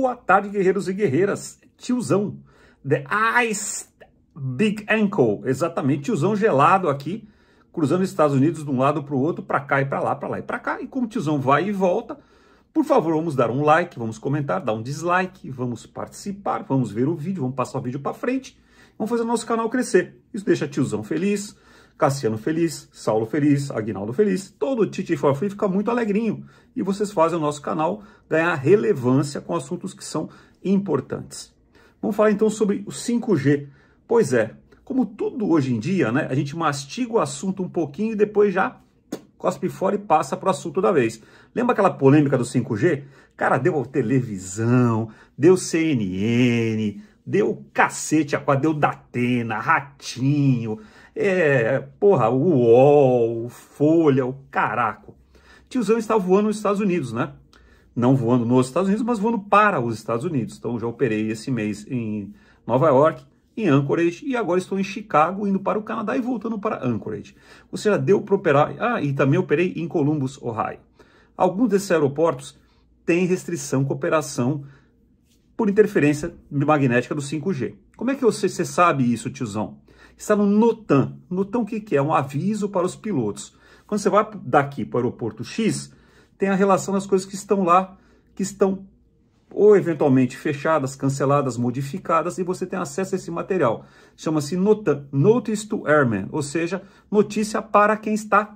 Boa tarde, guerreiros e guerreiras. Tiozão. The Ice Big Ankle. Exatamente, tiozão gelado aqui, cruzando os Estados Unidos de um lado para o outro, para cá e para lá, para lá e para cá. E como o tiozão vai e volta, por favor, vamos dar um like, vamos comentar, dar um dislike, vamos participar, vamos ver o vídeo, vamos passar o vídeo para frente, vamos fazer o nosso canal crescer. Isso deixa tiozão feliz, Cassiano feliz, Saulo feliz, Agnaldo feliz, todo o Titi for Free fica muito alegrinho. E vocês fazem o nosso canal ganhar relevância com assuntos que são importantes. Vamos falar então sobre o 5G. Pois é, como tudo hoje em dia, né, a gente mastiga o assunto um pouquinho e depois já cospe fora e passa para o assunto da vez. Lembra aquela polêmica do 5G? Cara, deu televisão, deu CNN, deu cacete, deu Datena, Ratinho, é, porra, o UOL, Folha, o caraco. Tiozão está voando nos Estados Unidos, né? Não voando nos Estados Unidos, mas voando para os Estados Unidos. Então, já operei esse mês em Nova York, em Anchorage, e agora estou em Chicago, indo para o Canadá e voltando para Anchorage. Ou seja, deu para operar. Ah, e também operei em Columbus, Ohio. Alguns desses aeroportos têm restrição com operação por interferência magnética do 5G. Como é que você, você sabe isso, tiozão? está no NOTAM. NOTAM o que, que é? É um aviso para os pilotos. Quando você vai daqui para o aeroporto X, tem a relação das coisas que estão lá, que estão ou eventualmente fechadas, canceladas, modificadas, e você tem acesso a esse material. Chama-se NOTAM, Notice to Airman, ou seja, notícia para quem está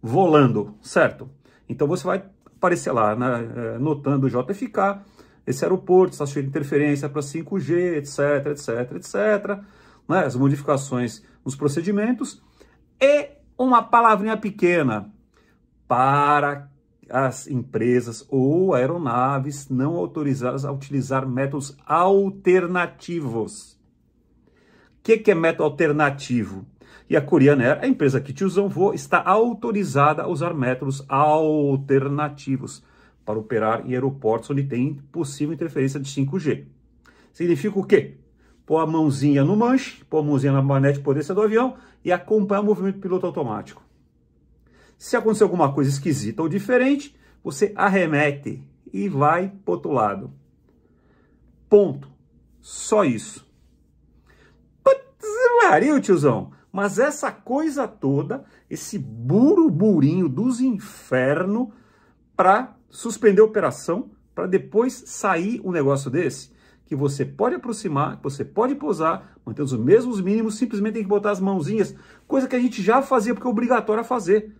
volando, certo? Então você vai aparecer lá, né, eh, notando o JFK, esse aeroporto está cheio de interferência para 5G, etc, etc, etc né, as modificações nos procedimentos, e uma palavrinha pequena para as empresas ou aeronaves não autorizadas a utilizar métodos alternativos. O que, que, é método alternativo? E a Coreana Air, a empresa que te usou voo, está autorizada a usar métodos alternativos para operar em aeroportos onde tem possível interferência de 5G. Significa o quê? pôr a mãozinha no manche, pôr a mãozinha na manete de potência do avião e acompanhar o movimento piloto automático. Se acontecer alguma coisa esquisita ou diferente, você arremete e vai para outro lado. Ponto. Só isso. Putz, Maria, tiozão. Mas essa coisa toda, esse buruburinho dos infernos para suspender a operação, para depois sair um negócio desse, que você pode aproximar, que você pode posar, mantendo os mesmos mínimos, simplesmente tem que botar as mãozinhas, coisa que a gente já fazia, porque é obrigatório a fazer.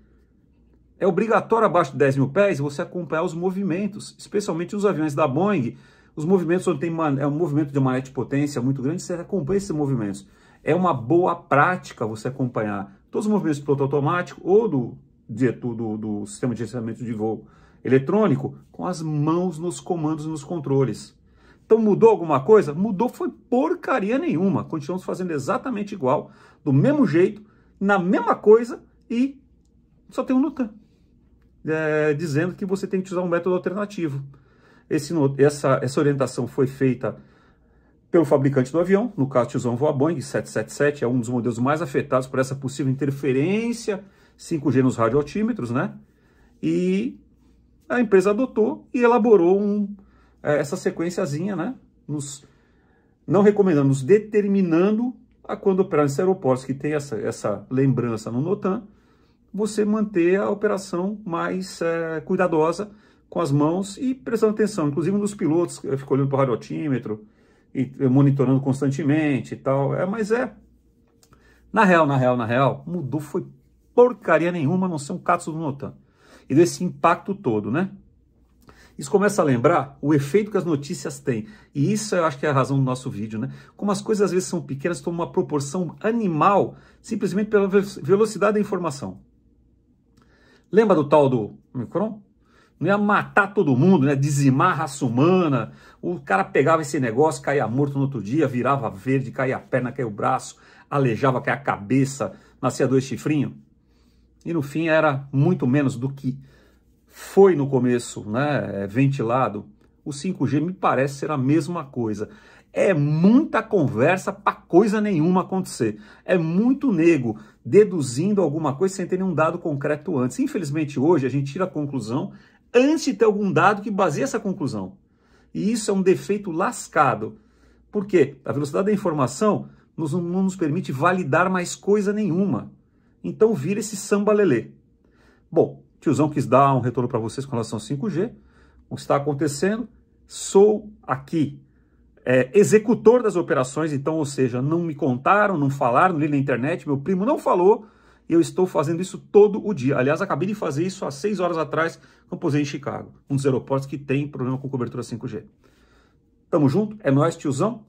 É obrigatório abaixo de 10 mil pés você acompanhar os movimentos, especialmente os aviões da Boeing. Os movimentos onde tem é um movimento de manete de potência muito grande, você acompanha esses movimentos. É uma boa prática você acompanhar todos os movimentos do piloto automático ou do, do, do sistema de gerenciamento de voo eletrônico com as mãos nos comandos e nos controles. Então mudou alguma coisa? Mudou, foi porcaria nenhuma. Continuamos fazendo exatamente igual, do mesmo jeito, na mesma coisa e só tem um Nutan. É, dizendo que você tem que usar um método alternativo. Esse, essa, essa orientação foi feita pelo fabricante do avião, no caso Tizão Voa Boeing 777, é um dos modelos mais afetados por essa possível interferência 5G nos radioaltímetros, né? E a empresa adotou e elaborou um, é, essa sequenciazinha, né? Nos, não recomendando, nos determinando a quando operar nesses aeroportos que tem essa, essa lembrança no NOTAM, você manter a operação mais é, cuidadosa com as mãos e prestando atenção, inclusive nos pilotos, eh, ficou olhando para o radiotímetro e eh, monitorando constantemente e tal, é, mas é, na real, na real, na real, mudou foi porcaria nenhuma, a não ser um cato do Notan. E desse impacto todo, né? Isso começa a lembrar o efeito que as notícias têm. E isso eu acho que é a razão do nosso vídeo, né? Como as coisas às vezes são pequenas, tomam uma proporção animal simplesmente pela velocidade da informação. Lembra do tal do Micron? Não ia matar todo mundo, né? Dizimar a raça humana. O cara pegava esse negócio, caía morto no outro dia, virava verde, caía a perna, caía o braço, alejava caía a cabeça, nascia dois chifrinhos. E no fim era muito menos do que foi no começo né, é, ventilado, o 5G me parece ser a mesma coisa. É muita conversa para coisa nenhuma acontecer. É muito nego deduzindo alguma coisa sem ter nenhum dado concreto antes. Infelizmente, hoje a gente tira a conclusão antes de ter algum dado que baseie essa conclusão. E isso é um defeito lascado. Por quê? A velocidade da informação nos, não nos permite validar mais coisa nenhuma. Então vira esse samba lelê. Bom, tiozão quis dar um retorno para vocês com relação ao 5G, o que está acontecendo, sou aqui é, executor das operações, então, ou seja, não me contaram, não falaram, li na internet, meu primo não falou, e eu estou fazendo isso todo o dia. Aliás, acabei de fazer isso há seis horas atrás, quando posei em Chicago, um dos aeroportos que tem problema com cobertura 5G. Tamo junto, é nóis, tiozão.